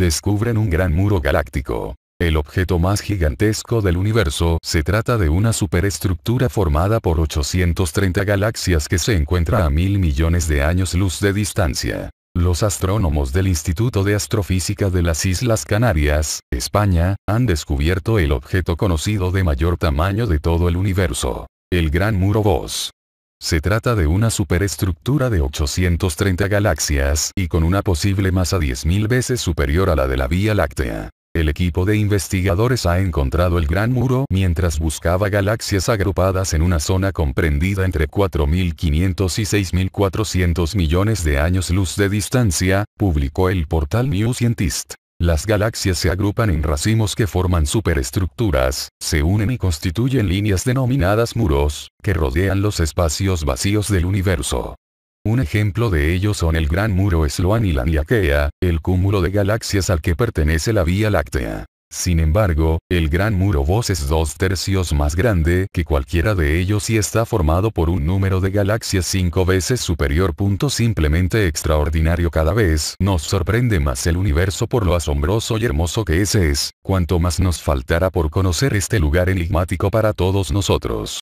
descubren un gran muro galáctico. El objeto más gigantesco del universo se trata de una superestructura formada por 830 galaxias que se encuentra a mil millones de años luz de distancia. Los astrónomos del Instituto de Astrofísica de las Islas Canarias, España, han descubierto el objeto conocido de mayor tamaño de todo el universo. El Gran Muro Voz. Se trata de una superestructura de 830 galaxias y con una posible masa 10.000 veces superior a la de la Vía Láctea. El equipo de investigadores ha encontrado el Gran Muro mientras buscaba galaxias agrupadas en una zona comprendida entre 4.500 y 6.400 millones de años luz de distancia, publicó el portal New Scientist. Las galaxias se agrupan en racimos que forman superestructuras, se unen y constituyen líneas denominadas muros, que rodean los espacios vacíos del universo. Un ejemplo de ello son el Gran Muro Sloan y la Niaquea, el cúmulo de galaxias al que pertenece la Vía Láctea. Sin embargo, el gran muro Vos es dos tercios más grande que cualquiera de ellos y está formado por un número de galaxias cinco veces superior. Punto simplemente extraordinario cada vez nos sorprende más el universo por lo asombroso y hermoso que ese es, cuanto más nos faltará por conocer este lugar enigmático para todos nosotros.